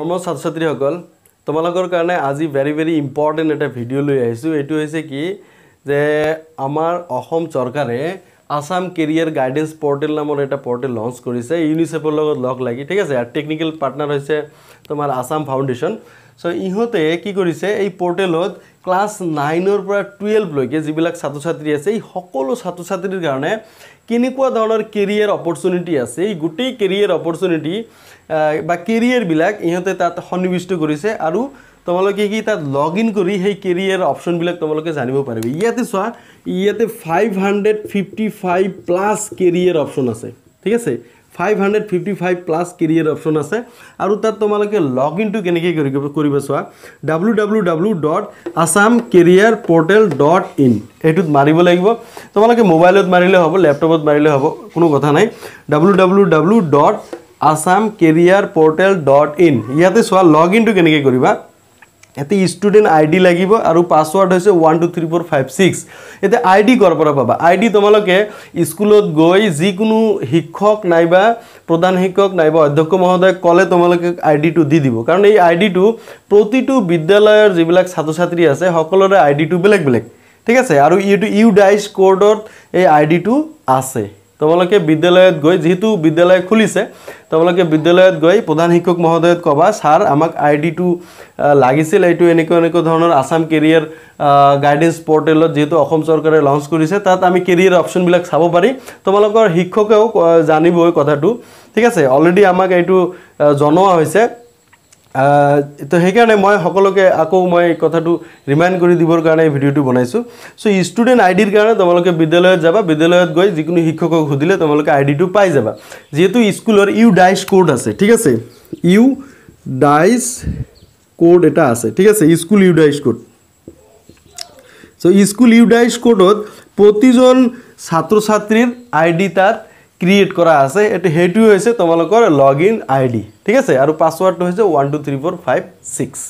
ধৰ্মৰ ছাত্ৰ ছাত্ৰীসকল তোমালোকৰ কাৰণে আজি ভেৰি ভেৰি ইম্পৰ্টেণ্ট এটা ভিডিঅ' লৈ আহিছোঁ এইটো হৈছে কি যে আমাৰ অসম চৰকাৰে আছাম কেৰিয়াৰ গাইডেঞ্চ পৰ্টেল নামৰ এটা পৰ্টেল লঞ্চ কৰিছে ইউনিচেফৰ লগত লগ লাগি ঠিক আছে ইয়াৰ টেকনিকেল পাৰ্টনাৰ হৈছে তোমাৰ আছাম ফাউণ্ডেশ্যন চ' ইহঁতে কি কৰিছে এই পৰ্টেলত ক্লাছ নাইনৰ পৰা টুৱেলভলৈকে যিবিলাক ছাত্ৰ ছাত্ৰী আছে এই সকলো ছাত্ৰ ছাত্ৰীৰ কাৰণে কেনেকুৱা ধৰণৰ কেৰিয়াৰ অপৰচুনিটি আছে গোটেই কেৰিয়াৰ অপৰচুনিটি বা কেৰিয়াৰবিলাক ইহঁতে তাত সন্নিৱিষ্ট কৰিছে আৰু তোমালোকে কি তাত লগ ইন কৰি সেই কেৰিয়াৰ অপশ্যনবিলাক তোমালোকে জানিব পাৰিবি ইয়াতে চোৱা ইয়াতে five hundred fifty five plus career option আছে ঠিক আছে five hundred fifty five plus career option আছে আৰু তাত তোমালোকে লগ ইনটো কেনেকৈ কৰিব কৰিব চোৱা W W W dot Assam career portal dot in সেইটোত মাৰিব লাগিব তোমালোকে মোবাইলত মাৰিলে হ'ব লেপটপত মাৰিলে হ'ব কোনো কথা নাই W W W dot Assam career portal dot in ইয়াতে চা লগ ইনটো কেন করবা এতে ষ্টুডেণ্ট আই ডি লাগিব আৰু পাছৱৰ্ড হৈছে one two three four five six এতিয়া আই ডি ক'ৰ পৰা পাবা আই ডি তোমালোকে স্কুলত গৈ যিকোনো শিক্ষক নাইবা প্ৰধান শিক্ষক নাইবা অধ্যক্ষ মহোদয়ক ক'লে তোমালোকে আই ডিটো দি দিব কাৰণ এই আই ডিটো প্ৰতিটো বিদ্যালয়ৰ যিবিলাক ছাত্ৰ ছাত্ৰী আছে সকলোৰে আই ডিটো বেলেগ বেলেগ ঠিক আছে আৰু ইউটো ইউ ডাইছ ক'ৰ্ডত এই আই ডিটো আছে তোমালোকে বিদ্যালয়ত গৈ যিহেতু বিদ্যালয় খুলিছে তোমালোকে বিদ্যালয়ত গৈ প্ৰধান শিক্ষক মহোদয়ত ক'বা ছাৰ আমাক আই ডিটো লাগিছিল এইটো এনেকুৱা এনেকুৱা ধৰণৰ আছাম কেৰিয়াৰ গাইডেঞ্চ পৰ্টেলত যিহেতু অসম চৰকাৰে লঞ্চ কৰিছে তাত আমি কেৰিয়াৰ অপশ্যনবিলাক চাব পাৰি তোমালোকৰ শিক্ষকেও জানিবই কথাটো ঠিক আছে অলৰেডি আমাক এইটো জনোৱা হৈছে তো সেইকাৰণে মই সকলোকে আকৌ মই কথাটো ৰিমাইণ্ড কৰি দিবৰ কাৰণে এই ভিডিঅ'টো বনাইছোঁ চ' ষ্টুডেণ্ট আই ডিৰ কাৰণে তোমালোকে বিদ্যালয়ত যাবা বিদ্যালয়ত গৈ যিকোনো শিক্ষকক সুধিলে তোমালোকে আই ডিটো পাই যাবা যিহেতু স্কুলৰ ইউ ডাইচ কোড আছে ঠিক আছে ইউ ডাইচ কোড এটা আছে ঠিক আছে স্কুল ইউ ডাইচ কোড চ' স্কুল ইউ ডাইচ কোডত প্ৰতিজন ছাত্ৰ ছাত্ৰীৰ আই ডি তাত ক্ৰিয়েট কৰা আছে এইটো সেইটোৱে হৈছে তোমালোকৰ লগ ইন আই ডি ঠিক আছে আৰু পাছৱৰ্ডটো হৈছে one two three four five six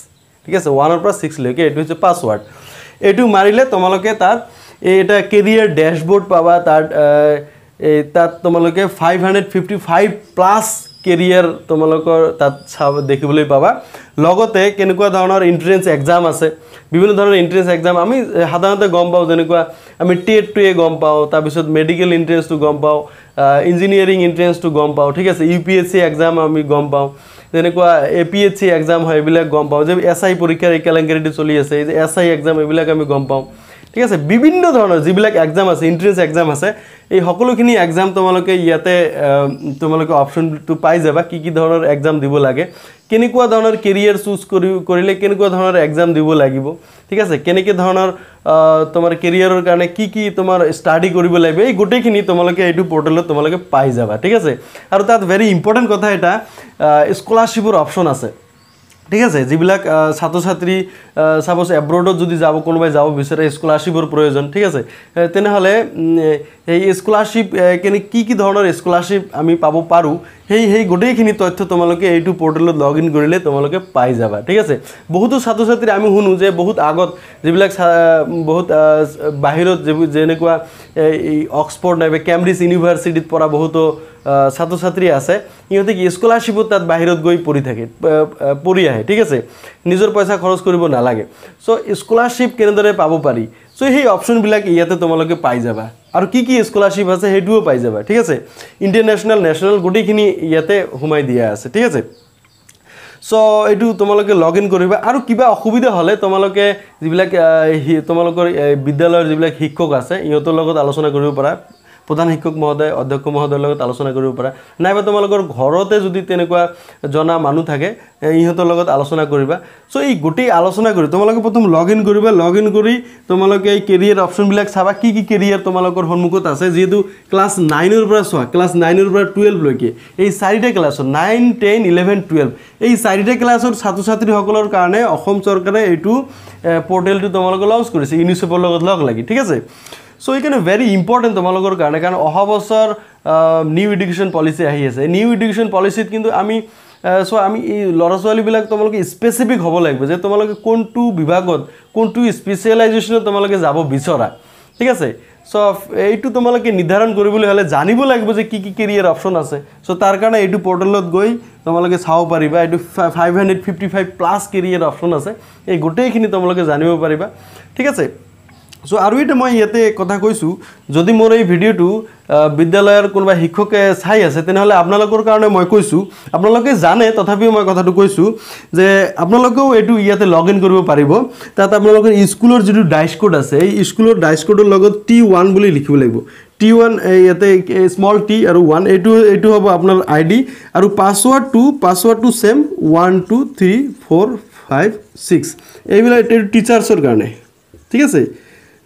ঠিক আছে ওৱানৰ পৰা ছিক্সলৈকে এইটো হৈছে পাছৱৰ্ড এইটো মাৰিলে তোমালোকে তাত এই এটা কেৰিয়াৰ ডেশ্ববৰ্ড পাবা তাত এই তাত তোমালোকে five hundred fifty five plus career তোমালোকৰ তাত চাব দেখিবলৈ পাবা লগতে কেনেকুৱা ধৰণৰ এণ্ট্ৰেঞ্চ এক্সাম আছে বিভিন্ন ধৰণৰ এণ্ট্ৰেঞ্চ এক্সাম আমি সাধাৰণতে গম পাওঁ যেনেকুৱা আমি টেটটোৱে গম পাওঁ তাৰপিছত মেডিকেল এণ্ট্ৰেঞ্চটো গম পাওঁ ইঞ্জিনিয়াৰিং এণ্ট্ৰেঞ্চটো গম পাওঁ ঠিক আছে U P S C exam আমি গম পাওঁ যেনেকুৱা A P S C exam হয় এইবিলাক গম পাওঁ যে এছ আই পৰীক্ষাৰ এই একেলেংকাৰীটো চলি আছে এছ আই এক্সাম এইবিলাক আমি গম পাওঁ ঠিক আছে বিভিন্ন ধরনের যাক এক্সাম আছে এন্ট্রেন্স এক্সাম আছে এই সকলখিনি এক্সাম তোমালকে ইয়াতে তোমালকে অপশন তো পাই যাবা কি কি ধরনের এক্সাম দিব লাগে কেনেকুয়া ধরনের কেরিয়ার চুজ করলে কেনেকুয়া ধরনের এক্সাম দিব লাগিব ঠিক আছে কেনেকে ধরনের তোমার কেরিয়ারের কারণে কি কি তোমার স্টাডি করব লাগবে এই গোটেখিনি তোমালকে এই পোর্টেল তোমালকে পাই যাবা ঠিক আছে আর তাত ভেরি ইম্পর্টেন্ট কথা এটা স্কলারশিপের অপশন আছে ঠিক আছে যিবিলাক ছাত্ৰ ছাত্ৰী সাপোজ এব্ৰডত যদি যাব কোনোবাই যাব বিচাৰে স্কলাৰশ্বিপৰ প্ৰয়োজন ঠিক আছে তেনেহ'লে এই স্কলাৰশ্বিপ কেনে কি কি ধৰণৰ স্কলাৰশ্বিপ আমি পাব পাৰোঁ সেই সেই গোটেইখিনি তথ্য তোমালোকে এইটো প'ৰ্টেলত লগ ইন কৰিলে তোমালোকে পাই যাবা ঠিক আছে বহুতো ছাত্ৰ ছাত্ৰী আমি শুনো যে বহুত আগত যিবিলাক বহুত বাহিৰত বাহিৰত যে অক্সফৰ্ড নাইবা কেম্ব্ৰিজ ইউনিভাৰ্চিটিত পৰা বহুতো ছাত্ৰ ছাত্ৰী আছে সিহঁতে কি স্কলাৰশ্বিপো তাত বাহিৰত গৈ পঢ়ি থাকে পঢ়ি আহে ঠিক আছে নিজৰ পইচা খৰচ কৰিব নালাগে চ' স্কলাৰশ্বিপ কেনেদৰে পাব পাৰি চ' সেই অপশ্যনবিলাক ইয়াতে তোমালোকে পাই যাবা আৰু কি কি স্কলাৰশ্বিপ আছে সেইটোও পাই যাবা ঠিক আছে ইণ্টাৰনেশ্যনেল নেশ্যনেল গোটেইখিনি ইয়াতে সোমাই দিয়া আছে ঠিক আছে চ' এইটো তোমালোকে লগ ইন কৰিবা আৰু কিবা অসুবিধা হ'লে তোমালোকে যিবিলাক তোমালোকৰ বিদ্যালয়ৰ যিবিলাক শিক্ষক আছে ইহঁতৰ লগত আলোচনা কৰিব পাৰা প্ৰধান শিক্ষক মহোদয় অধ্যক্ষ মহোদয়ৰ লগত আলোচনা কৰিব পাৰা নাইবা তোমালোকৰ ঘৰতে যদি তেনেকুৱা জনা মানুহ থাকে ইহঁতৰ লগত আলোচনা কৰিবা চ' এই গোটেই আলোচনা কৰি তোমালোকে প্ৰথম লগ ইন কৰিবা লগ ইন কৰি তোমালোকে এই কেৰিয়াৰ অপশ্যনবিলাক চাবা কি কি কেৰিয়াৰ তোমালোকৰ সন্মুখত আছে যিহেতু ক্লাছ নাইনৰ পৰা চোৱা ক্লাছ নাইনৰ পৰা টুৱেলভলৈকে এই চাৰিটা ক্লাছৰ নাইন টেন ইলেভেন টুৱেলভ এই চাৰিটা ক্লাছৰ ছাত্ৰ ছাত্ৰীসকলৰ কাৰণে অসম চৰকাৰে এইটো পৰ্টেলটো তোমালোকে লঞ্চ কৰিছে ইউনিচেপৰ লগত লগ লাগি ঠিক আছে চ' সেইকাৰণে ভেৰি ইম্পৰ্টেণ্ট তোমালোকৰ কাৰণে কাৰণ অহা বছৰ নিউ এডুকেশ্যন পলিচি আহি আছে নিউ এডুকেশ্যন পলিচিত কিন্তু আমি চ' আমি এই ল'ৰা ছোৱালীবিলাক তোমালোকে স্পেচিফিক হ'ব লাগিব যে তোমালোকে কোনটো বিভাগত কোনটো স্পেচিয়েলাইজেশ্যনত তোমালোকে যাব বিচৰা ঠিক আছে চ' এইটো তোমালোকে নিৰ্ধাৰণ কৰিবলৈ হ'লে জানিব লাগিব যে কি কি কেৰিয়াৰ অপশ্যন আছে চ' তাৰ কাৰণে এইটো পৰ্টেলত গৈ তোমালোকে চাব পাৰিবা এইটো five hundred fifty five plus career option আছে এই গোটেইখিনি তোমালোকে জানিব পাৰিবা ঠিক আছে চ' আৰু এটা মই ইয়াতে কথা কৈছোঁ যদি মোৰ এই ভিডিঅ'টো বিদ্যালয়ৰ কোনোবা শিক্ষকে চাই আছে তেনেহ'লে আপোনালোকৰ কাৰণে মই কৈছোঁ আপোনালোকে জানে তথাপিও মই কথাটো কৈছোঁ যে আপোনালোকেও এইটো ইয়াতে লগ ইন কৰিব পাৰিব তাত আপোনালোকৰ স্কুলৰ যিটো ডাইচ কোড আছে এই স্কুলৰ ডাইচ কোডৰ লগত টি ওৱান বুলি লিখিব লাগিব টি ওৱান ইয়াতে স্মল টি আৰু ওৱান এইটো এইটো হ'ব আপোনাৰ আই ডি আৰু পাছৱৰ্ডটো পাছৱৰ্ডটো same one two three four five six এইবিলাক টিচাৰ্ছৰ কাৰণে ঠিক আছে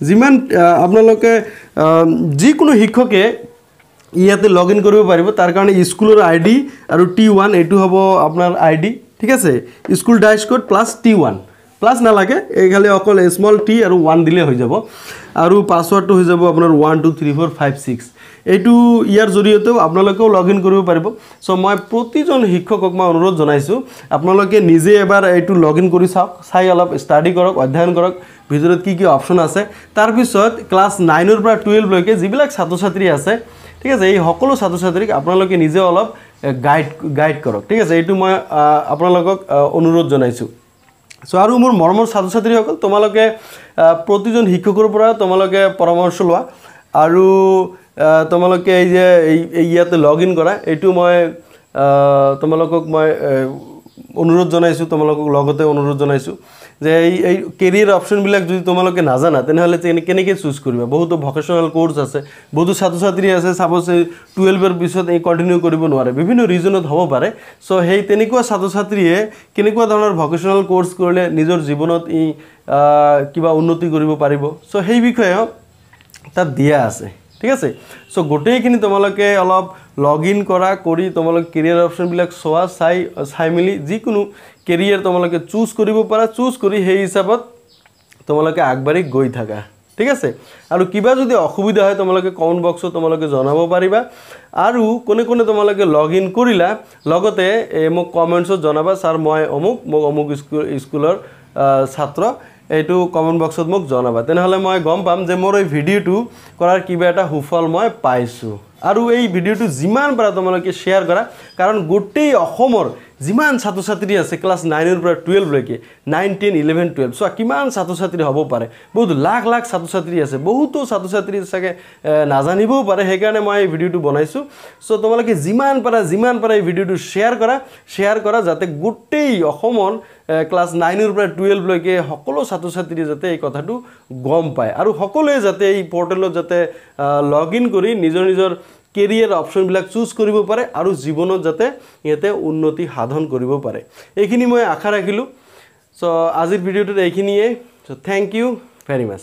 যিমান আপোনালোকে যিকোনো শিক্ষকে ইয়াতে লগ ইন কৰিব পাৰিব তাৰ কাৰণে স্কুলৰ আই ডি আৰু টি ওৱান এইটো হ'ব আপোনাৰ আই ডি ঠিক আছে school DISE code plus T one plus নালাগে এইখালে অকল স্মল টি আর ওয়ান দিলে হয়ে যাব আর পাসওয়ার্ডটা হয়ে যাব আপনার one two three four five six এইটু ইয়ার জড়িয়েও আপনাদেরও লগ ইন করব পারব সো মই প্রতিজন শিক্ষকক মানে অনুরোধ জানাইছো আপনাদের নিজে এবার এইটু লগ ইন করে চাও চাই অল্প স্টাডি করক অধ্যয়ন করক ভিতর কি কি অপশন আছে তারপর ক্লাস নাইনেরপা টুয়েলভলকে যাক ছাত্র ছাত্রী আছে ঠিক আছে এই সকল ছাত্র ছাত্রীক আপনাদের নিজে অল্প গাইড গাইড করক ঠিক আছে এই মানে আপনাদের অনুরোধ জানাইছো চ' আৰু মোৰ মৰমৰ ছাত্ৰ ছাত্ৰীসকল তোমালোকে প্ৰতিজন শিক্ষকৰ পৰা তোমালোকে পৰামৰ্শ লোৱা আৰু তোমালোকে এই যে এই ইয়াতে লগ ইন কৰা এইটো মই তোমালোকক মই অনুৰোধ জনাইছোঁ তোমালোকক লগতে অনুৰোধ জনাইছোঁ যে এই এই কেৰিয়াৰ অপশ্যনবিলাক যদি তোমালোকে নাজানা তেনেহ'লে কেনেকৈ চুজ কৰিবা বহুতো ভকেশ্যনেল ক'ৰ্চ আছে বহুতো ছাত্ৰ ছাত্ৰী আছে চাপ'জ টুৱেলভৰ পিছত এই কণ্টিনিউ কৰিব নোৱাৰে বিভিন্ন ৰিজনত হ'ব পাৰে চ' সেই তেনেকুৱা ছাত্ৰ ছাত্ৰীয়ে কেনেকুৱা ধৰণৰ ভকেশ্যনেল ক'ৰ্চ কৰিলে নিজৰ জীৱনত ই কিবা উন্নতি কৰিব পাৰিব চ' সেই বিষয়ে তাত দিয়া আছে ঠিক আছে সো গোটেইখিনি তোমালোকে অলপ লগ ইন কৰা কৰি তোমালোকে কেৰিয়াৰ অপশ্যনবিলাক চোৱা চাই চাই মেলি যিকোনো কেৰিয়াৰ তোমালোকে চুজ কৰিব পাৰা চুজ কৰি সেই হিচাপত তোমালোকে আগবাঢ়ি গৈ থাকা ঠিক আছে আৰু কিবা যদি অসুবিধা হয় তোমালোকে কমেণ্ট বক্সত তোমালোকে জনাব পাৰিবা আৰু কোনে কোনে তোমালোকে লগ ইন কৰিলা লগতে মোক কমেণ্টছত জনাবা ছাৰ মই অমুক মোক অমুক স্কুল স্কুলৰ ছাত্ৰ এইটো কমেণ্ট বক্সত মোক জনাবা তেনেহ'লে মই গম পাম যে মোৰ এই ভিডিঅ'টো কৰাৰ কিবা এটা সুফল মই পাইছোঁ আৰু এই ভিডিঅ'টো যিমান পাৰা তোমালোকে শ্বেয়াৰ কৰা কাৰণ গোটেই অসমৰ যিমান ছাত্ৰ ছাত্ৰী আছে ক্লাছ নাইনৰ পৰা টুৱেলভলৈকে নাইন টেন ইলেভেন টুৱেলভ চোৱা কিমান ছাত্ৰ ছাত্ৰী হ'ব পাৰে বহুত লাখ লাখ ছাত্ৰ ছাত্ৰী আছে বহুতো ছাত্ৰ ছাত্ৰী চাগে নাজানিবও পাৰে সেইকাৰণে মই এই ভিডিঅ'টো বনাইছোঁ চ' তোমালোকে যিমান পাৰা যিমান পাৰা এই ভিডিঅ'টো শ্বেয়াৰ কৰা শ্বেয়াৰ কৰা যাতে গোটেই অসমৰ ক্লাছ নাইনৰ পৰা টুৱেলভলৈকে সকলো ছাত্ৰ ছাত্ৰীয়ে যাতে এই কথাটো গম পায় আৰু সকলোৱে যাতে এই পৰ্টেলত যাতে লগ ইন কৰি নিজৰ নিজৰ কেৰিয়াৰ অপশ্যনবিলাক চুজ কৰিব পাৰে আৰু জীৱনত যাতে ইয়াতে উন্নতি সাধন কৰিব পাৰে এইখিনি মই আশা ৰাখিলোঁ চ' আজিৰ ভিডিঅ'টোত এইখিনিয়ে so' thank you very much